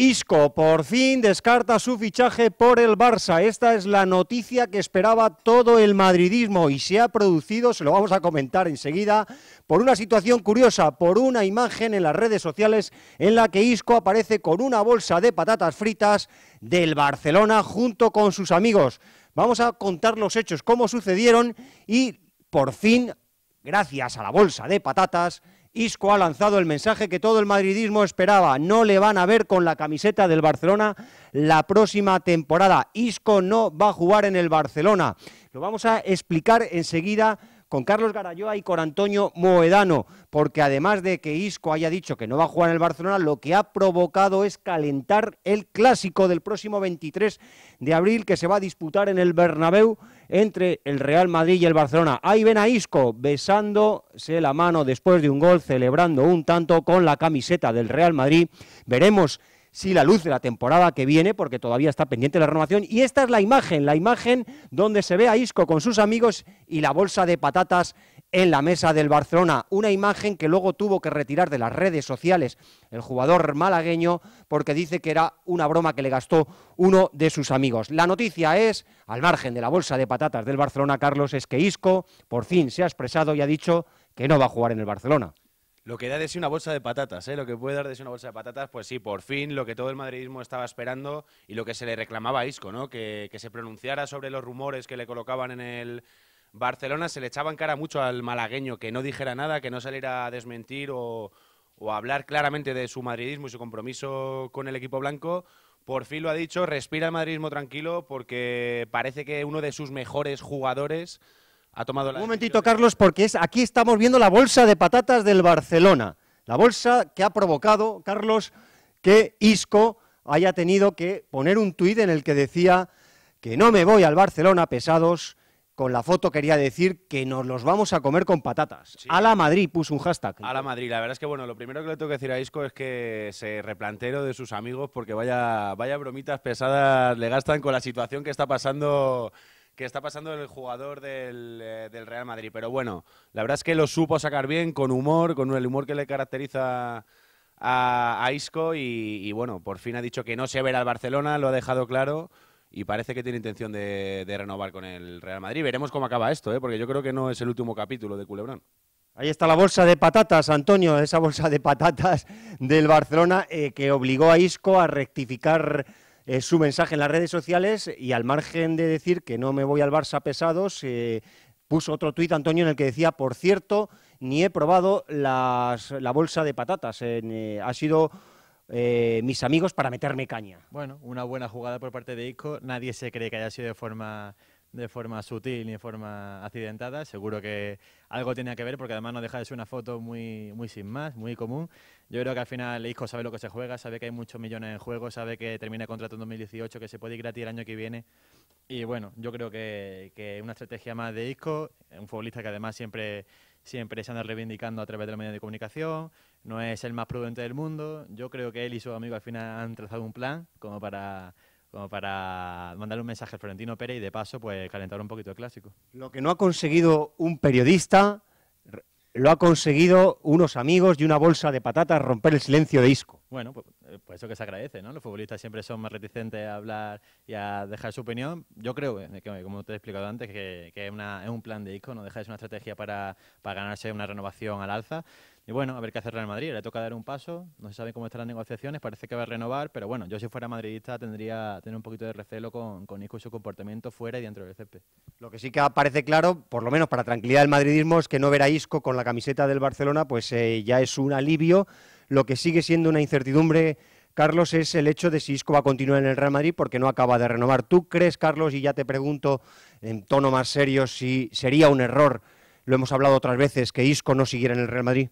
Isco por fin descarta su fichaje por el Barça. Esta es la noticia que esperaba todo el madridismo y se ha producido, se lo vamos a comentar enseguida, por una situación curiosa, por una imagen en las redes sociales en la que Isco aparece con una bolsa de patatas fritas del Barcelona junto con sus amigos. Vamos a contar los hechos, cómo sucedieron y por fin, gracias a la bolsa de patatas, Isco ha lanzado el mensaje que todo el madridismo esperaba. No le van a ver con la camiseta del Barcelona la próxima temporada. Isco no va a jugar en el Barcelona. Lo vamos a explicar enseguida con Carlos Garayoa y con Antonio Moedano, porque además de que Isco haya dicho que no va a jugar en el Barcelona, lo que ha provocado es calentar el clásico del próximo 23 de abril que se va a disputar en el Bernabéu entre el Real Madrid y el Barcelona. Ahí ven a Isco besándose la mano después de un gol, celebrando un tanto con la camiseta del Real Madrid. Veremos Sí, la luz de la temporada que viene, porque todavía está pendiente la renovación. Y esta es la imagen, la imagen donde se ve a Isco con sus amigos y la bolsa de patatas en la mesa del Barcelona. Una imagen que luego tuvo que retirar de las redes sociales el jugador malagueño porque dice que era una broma que le gastó uno de sus amigos. La noticia es, al margen de la bolsa de patatas del Barcelona, Carlos, es que Isco por fin se ha expresado y ha dicho que no va a jugar en el Barcelona. Lo que da de sí una bolsa de patatas, ¿eh? lo que puede dar de sí una bolsa de patatas, pues sí, por fin lo que todo el madridismo estaba esperando y lo que se le reclamaba a Isco, que, se pronunciara sobre los rumores que le colocaban en el Barcelona, se le echaban cara mucho al malagueño, que no dijera nada, que no saliera a desmentir o, hablar claramente de su madridismo y su compromiso con el equipo blanco. Por fin lo ha dicho, respira el madridismo tranquilo porque parece que uno de sus mejores jugadores ha tomado Un momentito, Carlos, porque es, aquí estamos viendo la bolsa de patatas del Barcelona. La bolsa que ha provocado, Carlos, que Isco haya tenido que poner un tuit en el que decía que no me voy al Barcelona pesados. Con la foto quería decir que nos los vamos a comer con patatas. A la Madrid puso un hashtag. A la Madrid. La verdad es que, bueno, lo primero que le tengo que decir a Isco es que se replantero de sus amigos porque vaya, vaya bromitas pesadas le gastan con la situación que está pasando que está pasando el jugador eh, del, Real Madrid. Pero bueno, la verdad es que lo supo sacar bien, con humor, con el humor que le caracteriza a, Isco. Y, bueno, por fin ha dicho que no se verá al Barcelona, lo ha dejado claro. Y parece que tiene intención de, renovar con el Real Madrid. Veremos cómo acaba esto, ¿eh? porque yo creo que no es el último capítulo de Culebrón. Ahí está la bolsa de patatas, Antonio, esa bolsa de patatas del Barcelona eh, que obligó a Isco a rectificar eh, su mensaje en las redes sociales y al margen de decir que no me voy al Barça pesados, puso otro tuit Antonio en el que decía, por cierto, ni he probado la bolsa de patatas, eh, ha sido... Eh, mis amigos para meterme caña. Bueno, una buena jugada por parte de Ico. Nadie se cree que haya sido de forma de forma sutil ni de forma accidentada. Seguro que algo tenía que ver porque además no deja de ser una foto muy, muy sin más, muy común. Yo creo que al final Isco sabe lo que se juega, sabe que hay muchos millones en juego, sabe que termina el contrato en 2018, que se puede ir gratis el año que viene. Y bueno, yo creo que, que una estrategia más de Isco, un futbolista que además siempre, siempre se anda reivindicando a través de los medios de comunicación, no es el más prudente del mundo. Yo creo que él y su amigo al final han trazado un plan como para como para mandarle un mensaje a Florentino Pérez y de paso pues calentar un poquito el clásico. Lo que no ha conseguido un periodista, lo ha conseguido unos amigos y una bolsa de patatas romper el silencio de Isco. Bueno, pues, eh, pues eso que se agradece, ¿no? Los futbolistas siempre son más reticentes a hablar y a dejar su opinión. Yo creo, que, como te he explicado antes, que, es, un plan de Isco, no deja de ser una estrategia para, para ganarse una renovación al alza. Y bueno, a ver qué hace Real Madrid. Le toca dar un paso. No se sabe cómo están las negociaciones. Parece que va a renovar. Pero bueno, yo si fuera madridista tendría tener un poquito de recelo con, con Isco y su comportamiento fuera y dentro del césped. Lo que sí que parece claro, por lo menos para tranquilidad del madridismo, es que no ver a Isco con la camiseta del Barcelona pues eh, ya es un alivio. Lo que sigue siendo una incertidumbre Carlos, es el hecho de si Isco va a continuar en el Real Madrid porque no acaba de renovar. ¿Tú crees, Carlos, y ya te pregunto en tono más serio, si sería un error, lo hemos hablado otras veces, que Isco no siguiera en el Real Madrid?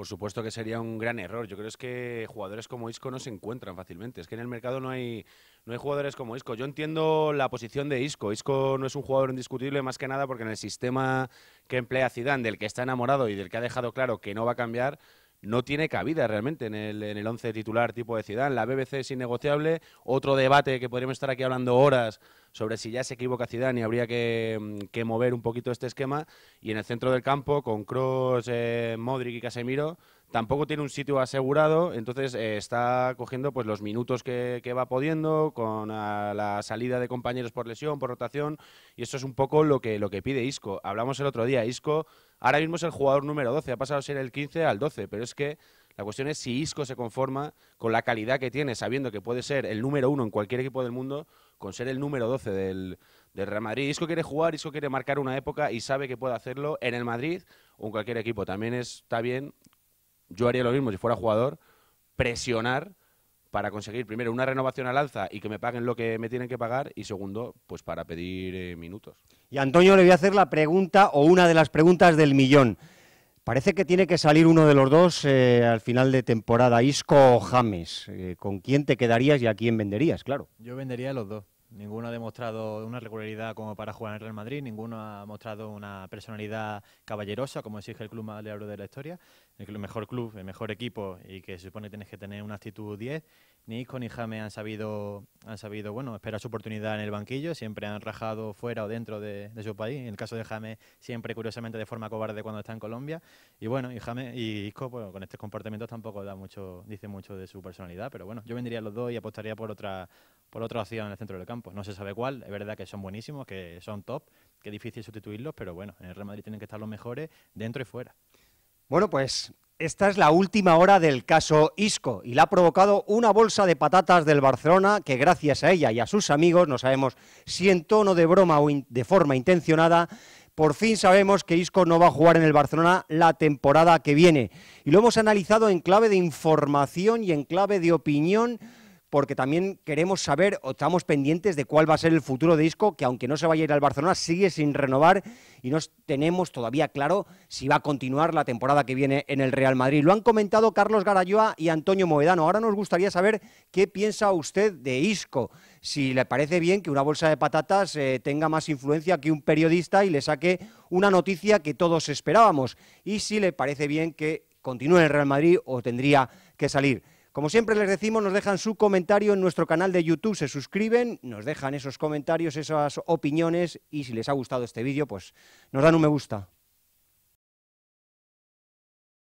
Por supuesto que sería un gran error. Yo creo que jugadores como Isco no se encuentran fácilmente. Es que en el mercado no hay, no hay jugadores como Isco. Yo entiendo la posición de Isco. Isco no es un jugador indiscutible más que nada porque en el sistema que emplea Zidane, del que está enamorado y del que ha dejado claro que no va a cambiar, no tiene cabida realmente en el, en el once titular tipo de Zidane. La BBC es innegociable. Otro debate que podríamos estar aquí hablando horas sobre si ya se equivoca Zidane y habría que, mm, mover un poquito este esquema. Y en el centro del campo, con Kroos, eh, Modric y Casemiro, tampoco tiene un sitio asegurado. Entonces eh, está cogiendo pues los minutos que, va pudiendo con la salida de compañeros por lesión, por rotación. Y eso es un poco lo que, lo que pide Isco. Hablamos el otro día. Isco Ahora mismo es el jugador número 12, ha pasado a ser el 15 al 12, pero es que la cuestión es si Isco se conforma con la calidad que tiene, sabiendo que puede ser el número uno en cualquier equipo del mundo, con ser el número 12 del, del Real Madrid. Isco quiere jugar, Isco quiere marcar una época y sabe que puede hacerlo en el Madrid o en cualquier equipo. También está bien, yo haría lo mismo si fuera jugador, presionar para conseguir, primero, una renovación al alza y que me paguen lo que me tienen que pagar, y segundo, pues para pedir eh, minutos. Y Antonio le voy a hacer la pregunta o una de las preguntas del millón. Parece que tiene que salir uno de los dos eh, al final de temporada, Isco o James. Eh, ¿Con quién te quedarías y a quién venderías? Claro. Yo vendería a los dos. Ninguno ha demostrado una regularidad como para jugar en el Real Madrid, ninguno ha mostrado una personalidad caballerosa como exige el club más leal de la historia, el mejor club, el mejor equipo y que se supone que tienes que tener una actitud 10. Ni Isco ni James han sabido, han sabido bueno, esperar su oportunidad en el banquillo, siempre han rajado fuera o dentro de, su país. En el caso de James, siempre curiosamente de forma cobarde cuando está en Colombia. Y bueno, y y Isco pues, con estos comportamientos tampoco da mucho, dice mucho de su personalidad, pero bueno, yo vendría a los dos y apostaría por otra por otro hacían en el centro del campo. No se sabe cuál, es verdad que son buenísimos, que son top, que es difícil sustituirlos, pero bueno, en el Real Madrid tienen que estar los mejores dentro y fuera. Bueno, pues esta es la última hora del caso Isco y la ha provocado una bolsa de patatas del Barcelona que gracias a ella y a sus amigos, no sabemos si en tono de broma o de forma intencionada, por fin sabemos que Isco no va a jugar en el Barcelona la temporada que viene. Y lo hemos analizado en clave de información y en clave de opinión porque también queremos saber o estamos pendientes de cuál va a ser el futuro de Isco, que aunque no se vaya a ir al Barcelona, sigue sin renovar y no tenemos todavía claro si va a continuar la temporada que viene en el Real Madrid. Lo han comentado Carlos Garayoa y Antonio Moedano. Ahora nos gustaría saber qué piensa usted de Isco, si le parece bien que una bolsa de patatas eh, tenga más influencia que un periodista y le saque una noticia que todos esperábamos, y si le parece bien que continúe en el Real Madrid o tendría que salir. Como siempre les decimos, nos dejan su comentario en nuestro canal de YouTube, se suscriben, nos dejan esos comentarios, esas opiniones y si les ha gustado este vídeo, pues nos dan un me gusta.